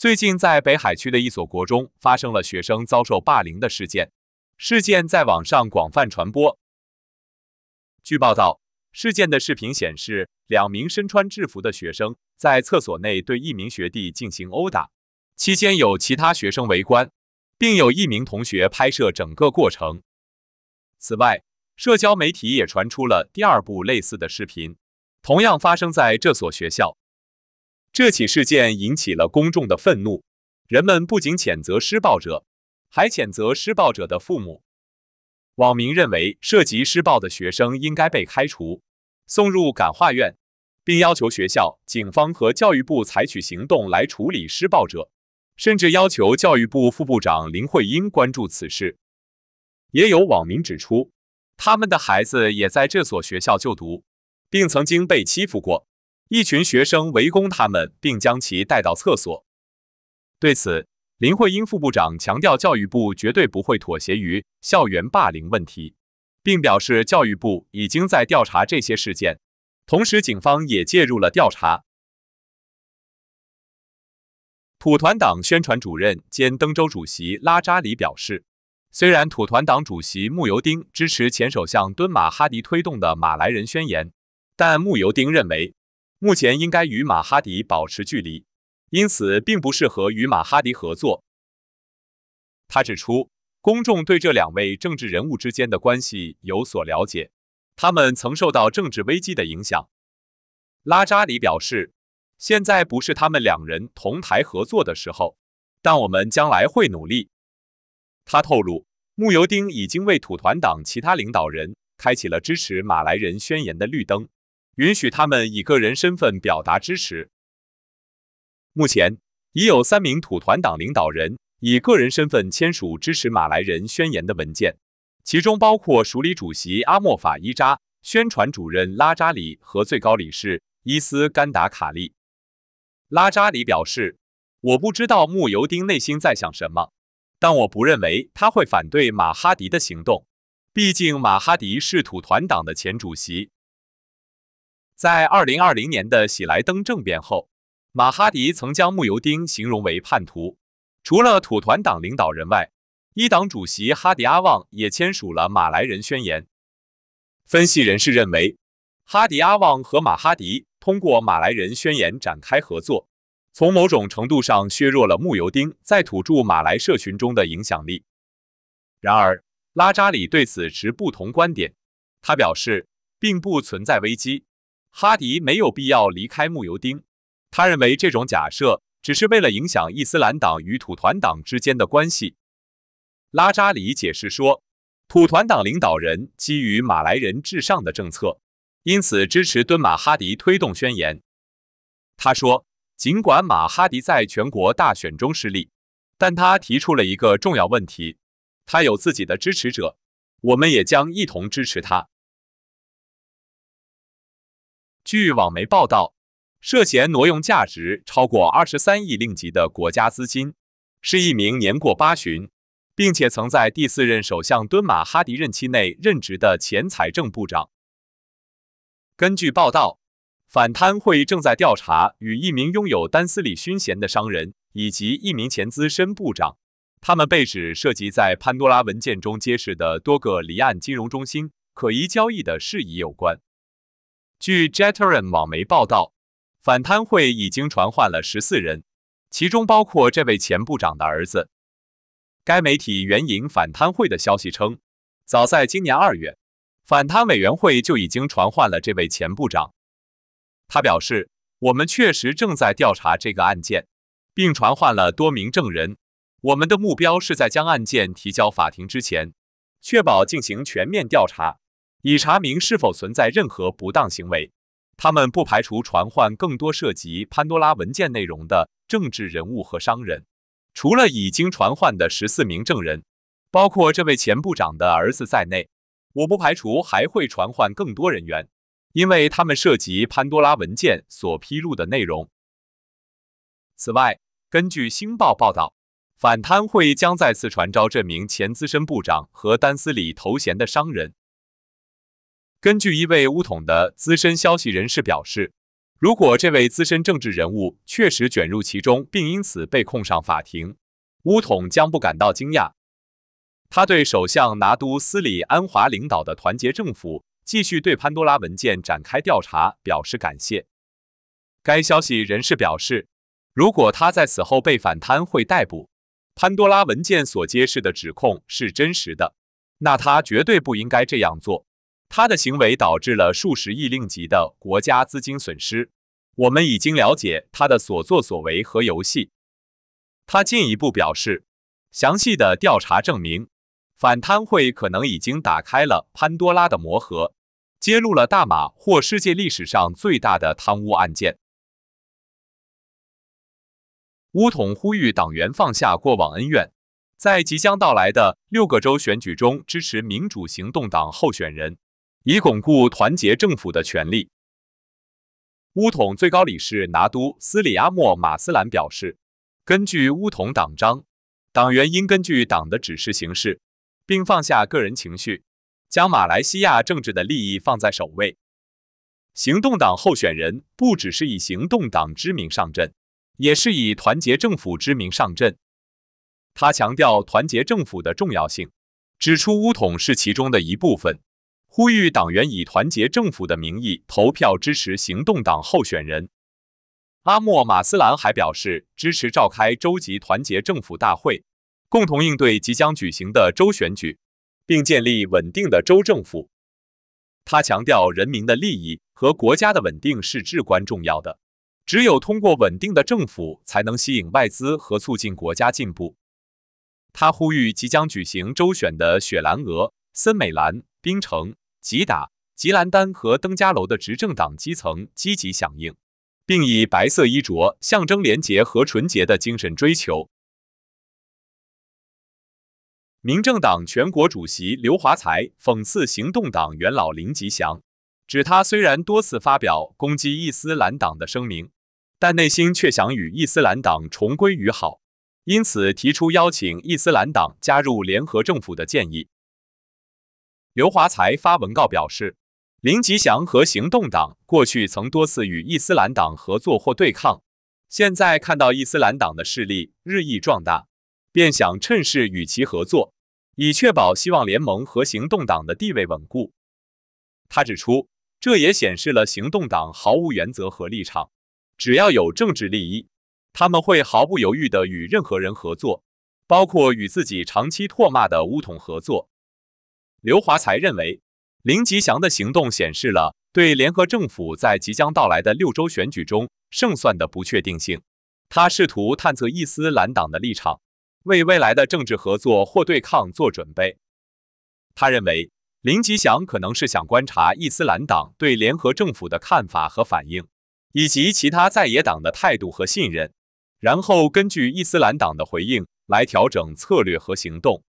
最近，在北海区的一所国中发生了学生遭受霸凌的事件，事件在网上广泛传播。据报道，事件的视频显示，两名身穿制服的学生在厕所内对一名学弟进行殴打，期间有其他学生围观，并有一名同学拍摄整个过程。此外，社交媒体也传出了第二部类似的视频，同样发生在这所学校。这起事件引起了公众的愤怒，人们不仅谴责施暴者，还谴责施暴者的父母。网民认为，涉及施暴的学生应该被开除，送入感化院，并要求学校、警方和教育部采取行动来处理施暴者，甚至要求教育部副部长林慧英关注此事。也有网民指出，他们的孩子也在这所学校就读，并曾经被欺负过。一群学生围攻他们，并将其带到厕所。对此，林慧英副部长强调，教育部绝对不会妥协于校园霸凌问题，并表示教育部已经在调查这些事件，同时警方也介入了调查。土团党宣传主任兼登州主席拉扎里表示，虽然土团党主席穆尤丁支持前首相敦马哈迪推动的马来人宣言，但穆尤丁认为。目前应该与马哈迪保持距离，因此并不适合与马哈迪合作。他指出，公众对这两位政治人物之间的关系有所了解，他们曾受到政治危机的影响。拉扎里表示，现在不是他们两人同台合作的时候，但我们将来会努力。他透露，慕尤丁已经为土团党其他领导人开启了支持马来人宣言的绿灯。允许他们以个人身份表达支持。目前已有三名土团党领导人以个人身份签署支持马来人宣言的文件，其中包括署理主席阿莫法伊扎、宣传主任拉扎里和最高理事伊斯干达卡利。拉扎里表示：“我不知道穆尤丁内心在想什么，但我不认为他会反对马哈迪的行动，毕竟马哈迪是土团党的前主席。”在二零二零年的喜来登政变后，马哈迪曾将穆尤丁形容为叛徒。除了土团党领导人外，一党主席哈迪阿旺也签署了马来人宣言。分析人士认为，哈迪阿旺和马哈迪通过马来人宣言展开合作，从某种程度上削弱了穆尤丁在土著马来社群中的影响力。然而，拉扎里对此持不同观点。他表示，并不存在危机。哈迪没有必要离开慕尤丁，他认为这种假设只是为了影响伊斯兰党与土团党之间的关系。拉扎里解释说，土团党领导人基于马来人至上的政策，因此支持敦马哈迪推动宣言。他说，尽管马哈迪在全国大选中失利，但他提出了一个重要问题，他有自己的支持者，我们也将一同支持他。据网媒报道，涉嫌挪用价值超过二十三亿令吉的国家资金，是一名年过八旬，并且曾在第四任首相敦马哈迪任期内任职的前财政部长。根据报道，反贪会正在调查与一名拥有丹斯里勋衔的商人以及一名前资深部长，他们被指涉及在潘多拉文件中揭示的多个离岸金融中心可疑交易的事宜有关。据 Jetteran 网媒报道，反贪会已经传唤了十四人，其中包括这位前部长的儿子。该媒体援引反贪会的消息称，早在今年二月，反贪委员会就已经传唤了这位前部长。他表示：“我们确实正在调查这个案件，并传唤了多名证人。我们的目标是在将案件提交法庭之前，确保进行全面调查。”以查明是否存在任何不当行为。他们不排除传唤更多涉及潘多拉文件内容的政治人物和商人。除了已经传唤的十四名证人，包括这位前部长的儿子在内，我不排除还会传唤更多人员，因为他们涉及潘多拉文件所披露的内容。此外，根据《星报》报道，反贪会将再次传召这名前资深部长和丹斯里头衔的商人。根据一位乌统的资深消息人士表示，如果这位资深政治人物确实卷入其中，并因此被控上法庭，乌统将不感到惊讶。他对首相拿督斯里安华领导的团结政府继续对潘多拉文件展开调查表示感谢。该消息人士表示，如果他在此后被反贪会逮捕，潘多拉文件所揭示的指控是真实的，那他绝对不应该这样做。他的行为导致了数十亿令吉的国家资金损失。我们已经了解他的所作所为和游戏。他进一步表示，详细的调查证明，反贪会可能已经打开了潘多拉的魔盒，揭露了大马或世界历史上最大的贪污案件。乌统呼吁党员放下过往恩怨，在即将到来的六个州选举中支持民主行动党候选人。以巩固团结政府的权利。乌统最高理事拿督斯里阿莫马斯兰表示，根据乌统党章，党员应根据党的指示行事，并放下个人情绪，将马来西亚政治的利益放在首位。行动党候选人不只是以行动党之名上阵，也是以团结政府之名上阵。他强调团结政府的重要性，指出乌统是其中的一部分。呼吁党员以团结政府的名义投票支持行动党候选人阿莫·马斯兰。还表示支持召开州级团结政府大会，共同应对即将举行的州选举，并建立稳定的州政府。他强调，人民的利益和国家的稳定是至关重要的。只有通过稳定的政府，才能吸引外资和促进国家进步。他呼吁即将举行州选的雪兰莪、森美兰、槟城。吉打、吉兰丹和登嘉楼的执政党基层积极响应，并以白色衣着象征廉洁和纯洁的精神追求。民政党全国主席刘华才讽刺行动党元老林吉祥，指他虽然多次发表攻击伊斯兰党的声明，但内心却想与伊斯兰党重归于好，因此提出邀请伊斯兰党加入联合政府的建议。刘华才发文告表示，林吉祥和行动党过去曾多次与伊斯兰党合作或对抗，现在看到伊斯兰党的势力日益壮大，便想趁势与其合作，以确保希望联盟和行动党的地位稳固。他指出，这也显示了行动党毫无原则和立场，只要有政治利益，他们会毫不犹豫地与任何人合作，包括与自己长期唾骂的乌统合作。刘华才认为，林吉祥的行动显示了对联合政府在即将到来的六州选举中胜算的不确定性。他试图探测伊斯兰党的立场，为未来的政治合作或对抗做准备。他认为，林吉祥可能是想观察伊斯兰党对联合政府的看法和反应，以及其他在野党的态度和信任，然后根据伊斯兰党的回应来调整策略和行动。